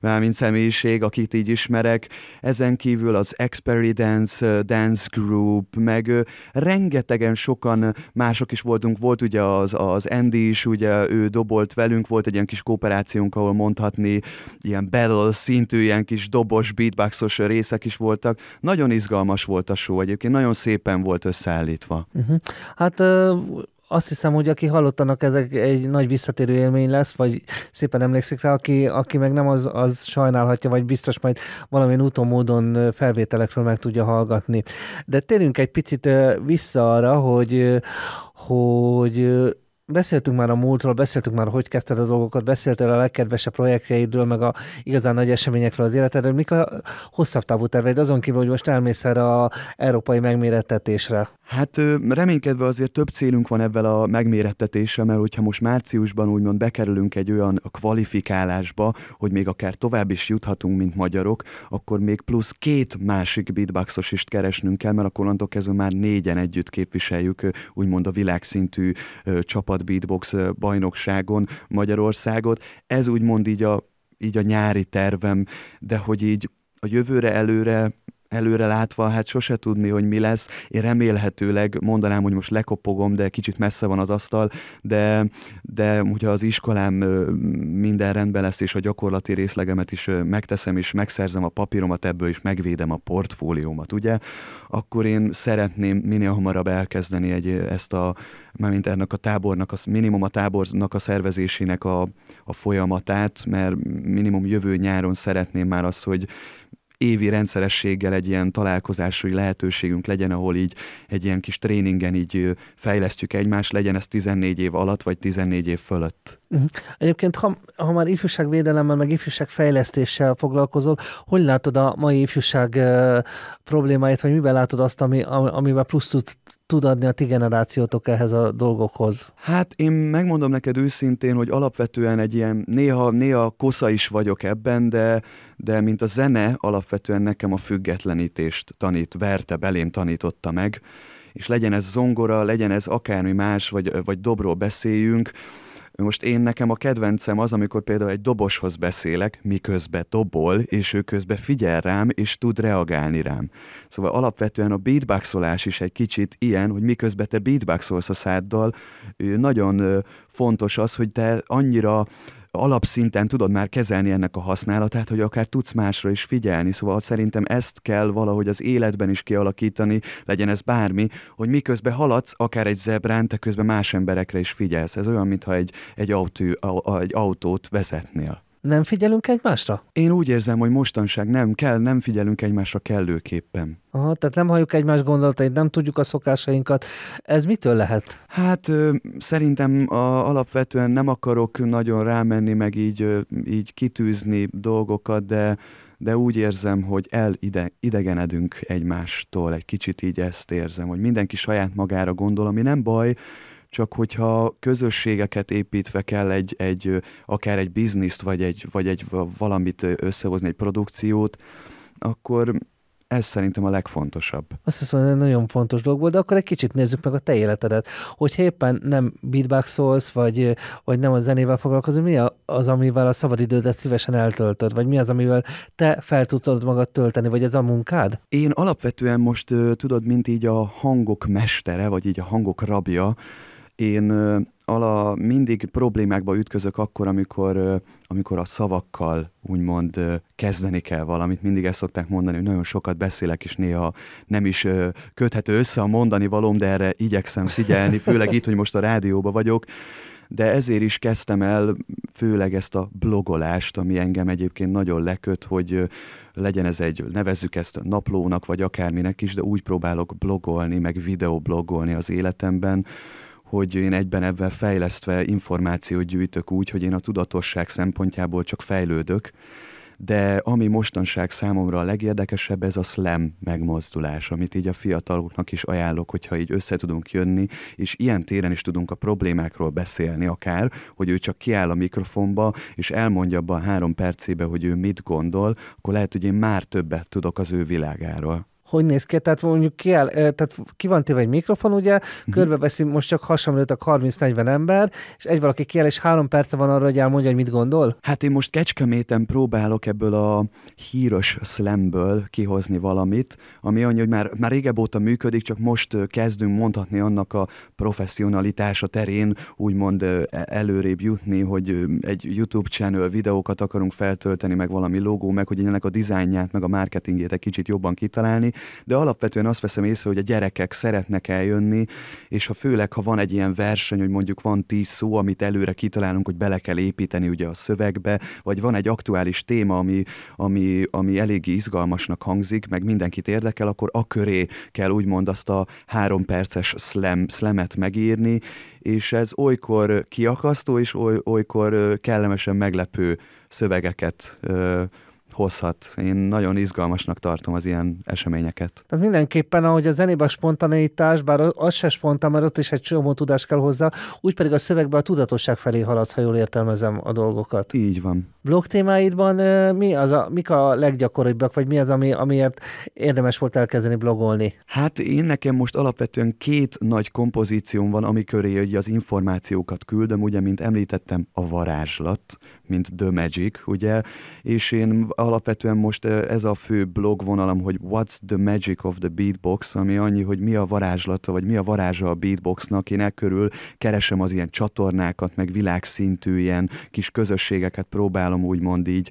mint személyiség, akit így ismerek. Ezen kívül az Experience Dance, Dance Group, meg rengetegen sokan mások is voltunk. Volt ugye az, az Andy is, ugye ő dobolt velünk, volt egy ilyen kis kooperációnk, ahol mondhatni ilyen battle szintű, ilyen kis dobos, beatboxos részek is voltak. Nagyon izgalmas volt a show egyébként, nagyon szépen volt összeállítva. Uh-huh. Hát uh azt hiszem, hogy aki hallottanak, ez egy nagy visszatérő élmény lesz, vagy szépen emlékszik rá, aki, aki meg nem, az, az sajnálhatja, vagy biztos majd valamilyen úton, módon felvételekről meg tudja hallgatni. De térjünk egy picit vissza arra, hogy, hogy beszéltünk már a múltról, beszéltünk már, hogy kezdted a dolgokat, beszéltél a legkedvesebb projektjeidről, meg a igazán nagy eseményekről az életedről. Mik a hosszabb távú terveid azon kívül, hogy most elmész erre a európai megmérettetésre? Hát reménykedve azért több célunk van ebben a megmérettetéssel, mert hogyha most márciusban úgymond bekerülünk egy olyan kvalifikálásba, hogy még akár tovább is juthatunk, mint magyarok, akkor még plusz két másik beatboxos is keresnünk kell, mert akkor onnantól kezdve már négyen együtt képviseljük úgymond a világszintű csapat szabad beatbox bajnokságon Magyarországot. Ez úgymond így a, így a nyári tervem, de hogy így a jövőre előre előre látva, hát sose tudni, hogy mi lesz. Én remélhetőleg mondanám, hogy most lekopogom, de kicsit messze van az asztal, de, de hogyha az iskolám minden rendben lesz, és a gyakorlati részlegemet is megteszem, és megszerzem a papíromat ebből, és megvédem a portfóliómat, ugye, akkor én szeretném minél hamarabb elkezdeni egy, ezt a, mármint ennek a tábornak, az minimum a tábornak a szervezésének a, a folyamatát, mert minimum jövő nyáron szeretném már azt, hogy évi rendszerességgel egy ilyen találkozási lehetőségünk legyen, ahol így egy ilyen kis tréningen így fejlesztjük egymást, legyen ez 14 év alatt, vagy 14 év fölött. Mhm. Egyébként, ha, ha már ifjúságvédelemmel, meg ifjúságfejlesztéssel foglalkozol, hogy látod a mai ifjúság problémáit, vagy miben látod azt, ami, amiben plusz tud, tud adni a ti generációtok ehhez a dolgokhoz? Hát én megmondom neked őszintén, hogy alapvetően egy ilyen, néha, néha kosza is vagyok ebben, de, de mint a zene alapvetően nekem a függetlenítést tanít, verte belém tanította meg, és legyen ez zongora, legyen ez akármi más, vagy, vagy dobról beszéljünk, most én nekem a kedvencem az, amikor például egy doboshoz beszélek, miközben dobol, és ő közben figyel rám, és tud reagálni rám. Szóval alapvetően a beatboxolás is egy kicsit ilyen, hogy miközben te beatboxolsz a száddal, nagyon fontos az, hogy te annyira alapszinten tudod már kezelni ennek a használatát, hogy akár tudsz másra is figyelni. Szóval szerintem ezt kell valahogy az életben is kialakítani, legyen ez bármi, hogy miközben haladsz, akár egy zebrán, te közben más emberekre is figyelsz. Ez olyan, mintha egy, egy, autó, a, a, egy autót vezetnél nem figyelünk egymásra? Én úgy érzem, hogy mostanság nem kell, nem figyelünk egymásra kellőképpen. Aha, tehát nem halljuk egymás gondolatait, nem tudjuk a szokásainkat. Ez mitől lehet? Hát ö, szerintem a, alapvetően nem akarok nagyon rámenni, meg így, ö, így kitűzni dolgokat, de de úgy érzem, hogy elide, idegenedünk egymástól, egy kicsit így ezt érzem, hogy mindenki saját magára gondol, ami nem baj, csak hogyha közösségeket építve kell egy, egy akár egy bizniszt, vagy egy, vagy egy valamit összehozni, egy produkciót, akkor ez szerintem a legfontosabb. Azt hiszem, hogy nagyon fontos dolog volt, de akkor egy kicsit nézzük meg a te életedet. Hogyha éppen nem beatboxolsz, vagy, vagy nem a zenével foglalkozol, mi az, amivel a szabadidődet szívesen eltöltöd, vagy mi az, amivel te fel tudod magad tölteni, vagy ez a munkád? Én alapvetően most tudod, mint így a hangok mestere, vagy így a hangok rabja, én ala mindig problémákba ütközök akkor, amikor, amikor a szavakkal úgymond kezdeni kell valamit. Mindig ezt szokták mondani, hogy nagyon sokat beszélek, és néha nem is köthető össze a mondani valóm, de erre igyekszem figyelni, főleg itt, hogy most a rádióba vagyok de ezért is kezdtem el főleg ezt a blogolást, ami engem egyébként nagyon leköt, hogy legyen ez egy, nevezzük ezt naplónak, vagy akárminek is, de úgy próbálok blogolni, meg videoblogolni az életemben, hogy én egyben ebben fejlesztve információt gyűjtök úgy, hogy én a tudatosság szempontjából csak fejlődök, de ami mostanság számomra a legérdekesebb, ez a slam megmozdulás, amit így a fiataloknak is ajánlok, hogyha így össze tudunk jönni, és ilyen téren is tudunk a problémákról beszélni akár, hogy ő csak kiáll a mikrofonba, és elmondja abban a három percébe, hogy ő mit gondol, akkor lehet, hogy én már többet tudok az ő világáról hogy néz ki, tehát mondjuk ki, el, tehát ki van téve egy mikrofon, ugye, uh-huh. körbeveszi most csak hasamlőtök 30-40 ember, és egy valaki kiel, és három perce van arra, hogy elmondja, hogy mit gondol? Hát én most kecskeméten próbálok ebből a híros slamből kihozni valamit, ami annyi, hogy már, már régebb óta működik, csak most kezdünk mondhatni annak a professzionalitása terén, úgymond e-, előrébb jutni, hogy egy YouTube channel videókat akarunk feltölteni, meg valami logó, meg hogy ennek a dizájnját, meg a marketingét egy kicsit jobban kitalálni, de alapvetően azt veszem észre, hogy a gyerekek szeretnek eljönni, és ha főleg, ha van egy ilyen verseny, hogy mondjuk van tíz szó, amit előre kitalálunk, hogy bele kell építeni ugye a szövegbe, vagy van egy aktuális téma, ami, ami, ami eléggé izgalmasnak hangzik, meg mindenkit érdekel, akkor a köré kell úgymond azt a három perces slam, slamet megírni, és ez olykor kiakasztó, és oly, olykor kellemesen meglepő szövegeket ö, hozhat. Én nagyon izgalmasnak tartom az ilyen eseményeket. Tehát mindenképpen, ahogy a zenébe a spontaneitás, bár az se spontán, mert ott is egy csomó tudás kell hozzá, úgy pedig a szövegbe a tudatosság felé haladsz, ha jól értelmezem a dolgokat. Így van. Blog témáidban mi az a, mik a leggyakoribbak, vagy mi az, ami, amiért érdemes volt elkezdeni blogolni? Hát én nekem most alapvetően két nagy kompozícióm van, ami köré az információkat küldöm, ugye, mint említettem, a varázslat, mint The Magic, ugye? És én alapvetően most eh, ez a fő blog vonalam, hogy What's the Magic of the Beatbox, ami annyi, hogy mi a varázslata, vagy mi a varázsa a beatboxnak. Én e körül keresem az ilyen csatornákat, meg világszintű ilyen kis közösségeket próbálom úgymond így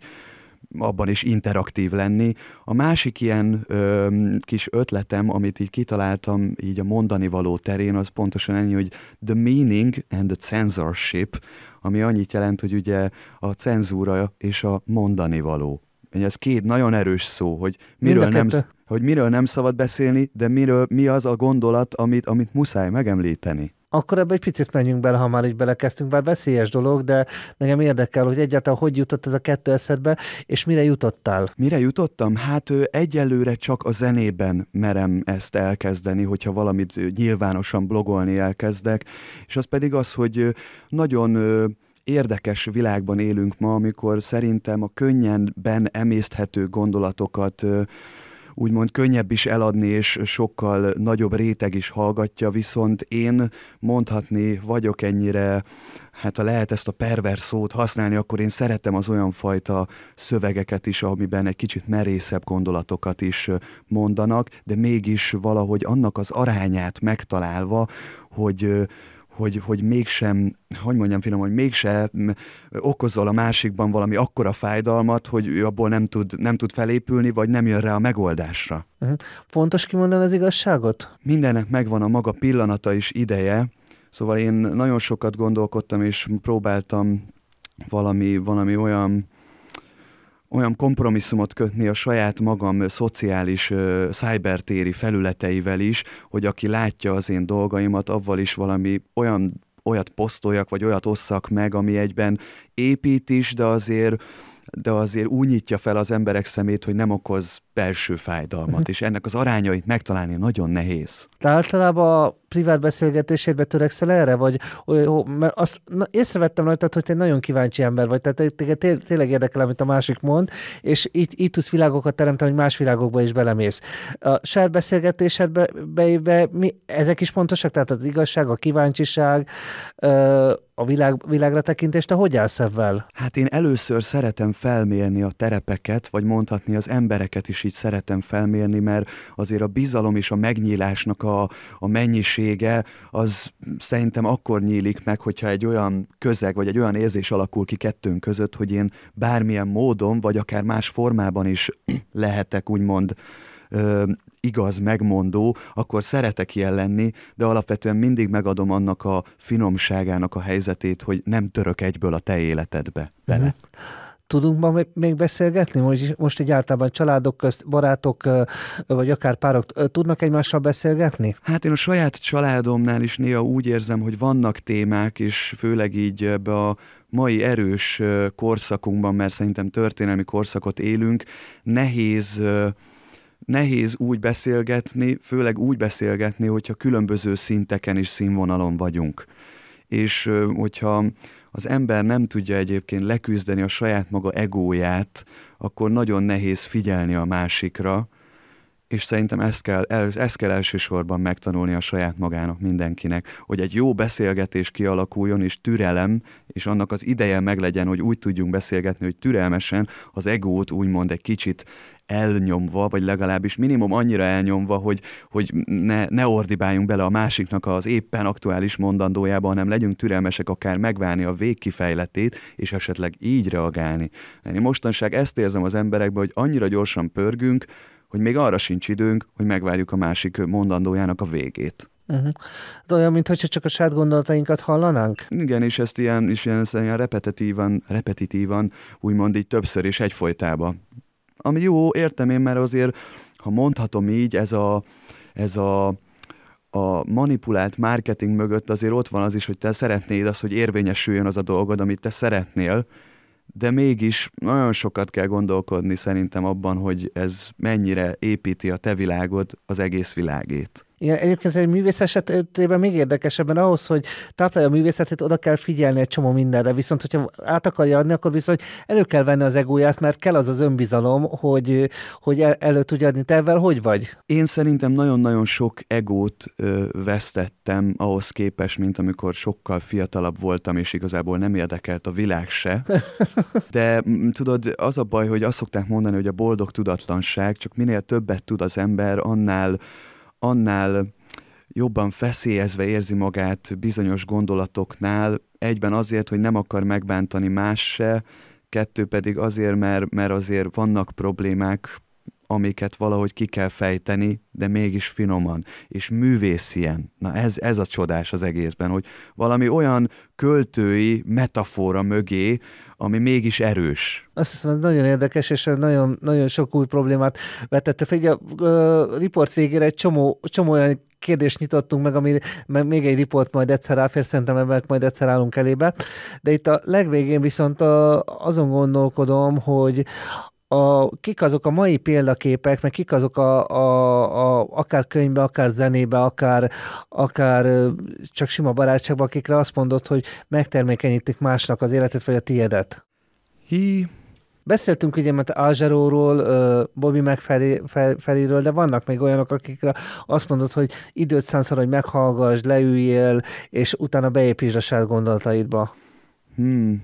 abban is interaktív lenni. A másik ilyen ö, kis ötletem, amit így kitaláltam így a mondani való terén, az pontosan ennyi, hogy the meaning and the censorship, ami annyit jelent, hogy ugye a cenzúra és a mondani való. Ez két nagyon erős szó, hogy miről, nem, hogy miről nem szabad beszélni, de miről, mi az a gondolat, amit, amit muszáj megemlíteni akkor ebbe egy picit menjünk bele, ha már így belekezdtünk, bár veszélyes dolog, de nekem érdekel, hogy egyáltalán hogy jutott ez a kettő eszedbe, és mire jutottál? Mire jutottam? Hát egyelőre csak a zenében merem ezt elkezdeni, hogyha valamit nyilvánosan blogolni elkezdek, és az pedig az, hogy nagyon érdekes világban élünk ma, amikor szerintem a könnyenben emészthető gondolatokat úgymond könnyebb is eladni, és sokkal nagyobb réteg is hallgatja, viszont én mondhatni vagyok ennyire hát ha lehet ezt a pervers szót használni, akkor én szeretem az olyan fajta szövegeket is, amiben egy kicsit merészebb gondolatokat is mondanak, de mégis valahogy annak az arányát megtalálva, hogy hogy, hogy mégsem, hogy mondjam finom, hogy mégsem okozol a másikban valami akkora fájdalmat, hogy ő abból nem tud, nem tud felépülni, vagy nem jön rá a megoldásra. Uh-huh. Fontos kimondani az igazságot? Mindennek megvan a maga pillanata és ideje, szóval én nagyon sokat gondolkodtam, és próbáltam valami, valami olyan olyan kompromisszumot kötni a saját magam szociális ö, szájbertéri felületeivel is, hogy aki látja az én dolgaimat, avval is valami olyan olyat posztoljak, vagy olyat osszak meg, ami egyben épít is, de azért, de azért úgy nyitja fel az emberek szemét, hogy nem okoz belső fájdalmat, és ennek az arányait megtalálni nagyon nehéz. Te általában a privát beszélgetésedbe törekszel erre, vagy mert azt na, észrevettem rajtad, hogy te nagyon kíváncsi ember vagy, tehát téged te tényleg érdekel, amit a másik mond, és így, így tudsz világokat teremteni, hogy más világokba is belemész. A saját beszélgetésedbe be, be, mi, ezek is pontosak, tehát az igazság, a kíváncsiság, a világ, világra tekintést, te hogy állsz ebben? Hát én először szeretem felmérni a terepeket, vagy mondhatni az embereket is így szeretem felmérni, mert azért a bizalom és a megnyílásnak a, a mennyisége az szerintem akkor nyílik meg, hogyha egy olyan közeg vagy egy olyan érzés alakul ki kettőnk között, hogy én bármilyen módon, vagy akár más formában is lehetek úgymond ö, igaz, megmondó, akkor szeretek ilyen lenni, de alapvetően mindig megadom annak a finomságának a helyzetét, hogy nem török egyből a te életedbe bele. Mm. Tudunk ma még beszélgetni? Most, most egy általában családok közt, barátok, vagy akár párok tudnak egymással beszélgetni? Hát én a saját családomnál is néha úgy érzem, hogy vannak témák, és főleg így ebbe a mai erős korszakunkban, mert szerintem történelmi korszakot élünk, nehéz nehéz úgy beszélgetni, főleg úgy beszélgetni, hogyha különböző szinteken és színvonalon vagyunk. És hogyha az ember nem tudja egyébként leküzdeni a saját maga egóját, akkor nagyon nehéz figyelni a másikra, és szerintem ezt kell, ezt kell elsősorban megtanulni a saját magának mindenkinek, hogy egy jó beszélgetés kialakuljon, és türelem, és annak az ideje meglegyen, hogy úgy tudjunk beszélgetni, hogy türelmesen az egót úgymond egy kicsit elnyomva, vagy legalábbis minimum annyira elnyomva, hogy, hogy ne, ne ordibáljunk bele a másiknak az éppen aktuális mondandójába, hanem legyünk türelmesek akár megválni a végkifejletét, és esetleg így reagálni. Én mostanság ezt érzem az emberekben, hogy annyira gyorsan pörgünk, hogy még arra sincs időnk, hogy megvárjuk a másik mondandójának a végét. Uh-huh. De olyan, mintha csak a saját gondolatainkat hallanánk? Igen, és ezt ilyen, és ilyen, ilyen repetitívan, repetitívan, úgymond így többször és egyfolytában ami jó, értem én, mert azért, ha mondhatom így, ez a, ez a a manipulált marketing mögött azért ott van az is, hogy te szeretnéd az, hogy érvényesüljön az a dolgod, amit te szeretnél, de mégis nagyon sokat kell gondolkodni szerintem abban, hogy ez mennyire építi a te világod az egész világét. Igen, egyébként egy művész esetében még érdekesebben ahhoz, hogy táplálja a művészetét, oda kell figyelni egy csomó mindenre, viszont hogyha át akarja adni, akkor viszont elő kell venni az egóját, mert kell az az önbizalom, hogy, hogy el, elő tudja adni. Te ebben hogy vagy? Én szerintem nagyon-nagyon sok egót ö, vesztettem ahhoz képest, mint amikor sokkal fiatalabb voltam, és igazából nem érdekelt a világ se. De tudod, az a baj, hogy azt szokták mondani, hogy a boldog tudatlanság, csak minél többet tud az ember, annál annál jobban feszélyezve érzi magát bizonyos gondolatoknál, egyben azért, hogy nem akar megbántani más se, kettő pedig azért, mert, mert azért vannak problémák amiket valahogy ki kell fejteni, de mégis finoman, és művész ilyen. Na ez, ez a csodás az egészben, hogy valami olyan költői metafora mögé, ami mégis erős. Azt hiszem, ez nagyon érdekes, és nagyon, nagyon sok új problémát vetette. fel. a, a riport végére egy csomó, csomó olyan kérdést nyitottunk meg, ami még egy riport majd egyszer elfér, szerintem ebben majd egyszer állunk elébe. De itt a legvégén viszont a, azon gondolkodom, hogy a, kik azok a mai példaképek, meg kik azok a, a, a akár könyvbe, akár zenébe, akár, akár csak sima barátságban, akikre azt mondod, hogy megtermékenyítik másnak az életet, vagy a tiédet? Hi. Beszéltünk ugye mert Ázsaróról, Bobby megfeléről, de vannak még olyanok, akikre azt mondod, hogy időt szánszor, hogy meghallgass, leüljél, és utána beépítsd a saját gondolataidba. Hmm.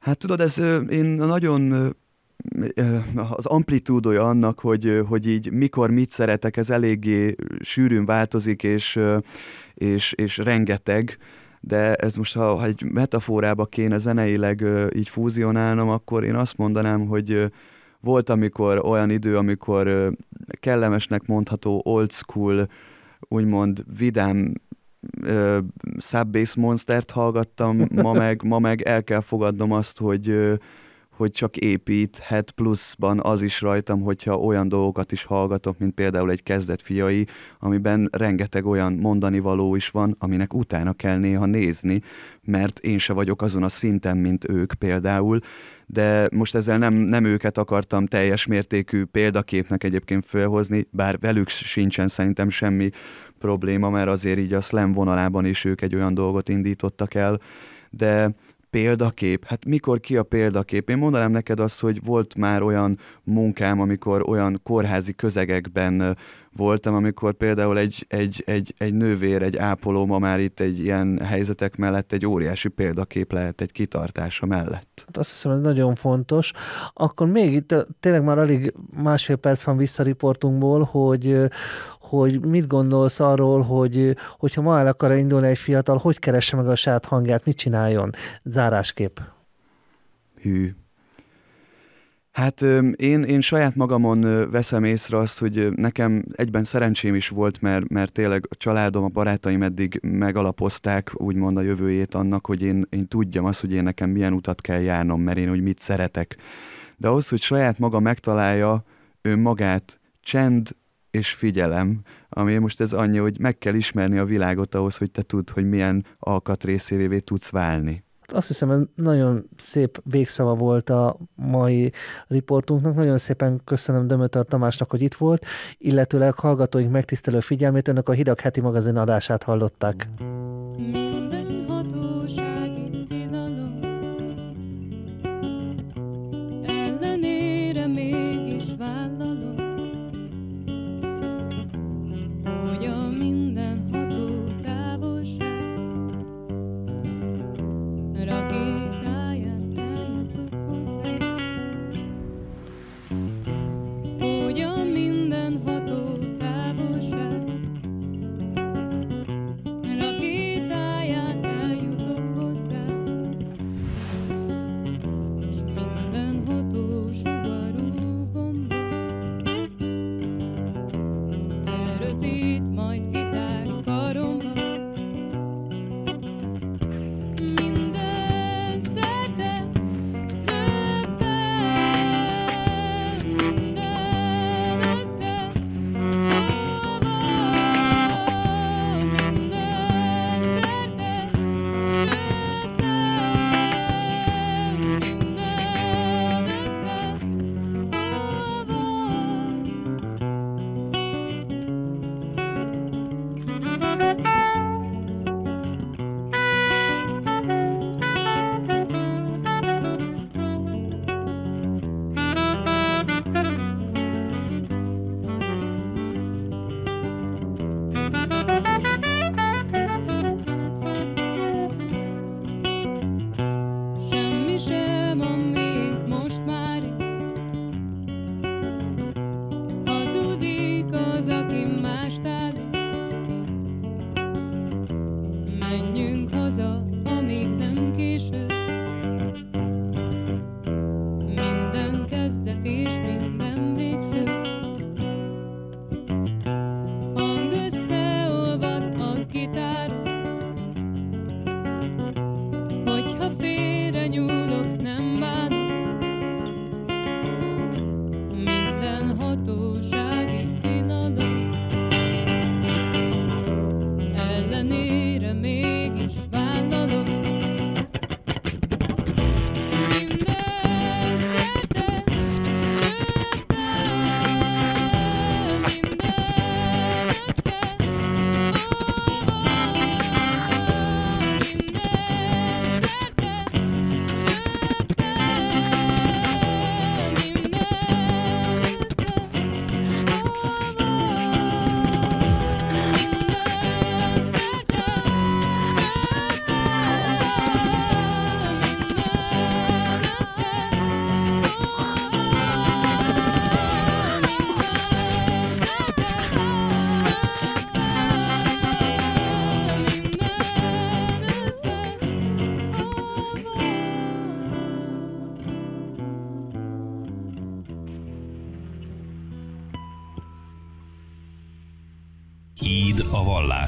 Hát tudod, ez én nagyon az amplitúdója annak, hogy, hogy így mikor mit szeretek, ez eléggé sűrűn változik, és, és, és rengeteg, de ez most, ha, ha egy metaforába kéne zeneileg így fúzionálnom, akkor én azt mondanám, hogy volt amikor olyan idő, amikor kellemesnek mondható old school, úgymond vidám Sub Bass Monstert hallgattam, ma meg, ma meg el kell fogadnom azt, hogy hogy csak építhet pluszban az is rajtam, hogyha olyan dolgokat is hallgatok, mint például egy kezdet fiai, amiben rengeteg olyan mondani való is van, aminek utána kell néha nézni, mert én se vagyok azon a szinten, mint ők például, de most ezzel nem, nem őket akartam teljes mértékű példaképnek egyébként felhozni, bár velük sincsen szerintem semmi probléma, mert azért így a slam vonalában is ők egy olyan dolgot indítottak el, de Példakép? Hát mikor ki a példakép? Én mondanám neked azt, hogy volt már olyan munkám, amikor olyan kórházi közegekben voltam, amikor például egy, egy, egy, egy nővér, egy ápoló ma már itt egy ilyen helyzetek mellett egy óriási példakép lehet egy kitartása mellett. Hát azt hiszem, ez nagyon fontos. Akkor még itt tényleg már alig másfél perc van riportunkból, hogy, hogy mit gondolsz arról, hogy hogyha ma el akar indulni egy fiatal, hogy keresse meg a saját hangját, mit csináljon? Zárásképp. Hű, Hát én, én saját magamon veszem észre azt, hogy nekem egyben szerencsém is volt, mert, mert tényleg a családom, a barátaim eddig megalapozták úgymond a jövőjét annak, hogy én, én tudjam azt, hogy én nekem milyen utat kell járnom, mert én úgy mit szeretek. De ahhoz, hogy saját maga megtalálja önmagát, csend és figyelem, ami most ez annyi, hogy meg kell ismerni a világot ahhoz, hogy te tudd, hogy milyen alkatrészévé tudsz válni azt hiszem, ez nagyon szép végszava volt a mai riportunknak. Nagyon szépen köszönöm Dömötör Tamásnak, hogy itt volt, illetőleg hallgatóink megtisztelő figyelmét, önök a Hidak heti magazin adását hallották. Mm.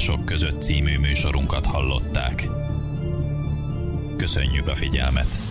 Mások között című műsorunkat hallották. Köszönjük a figyelmet!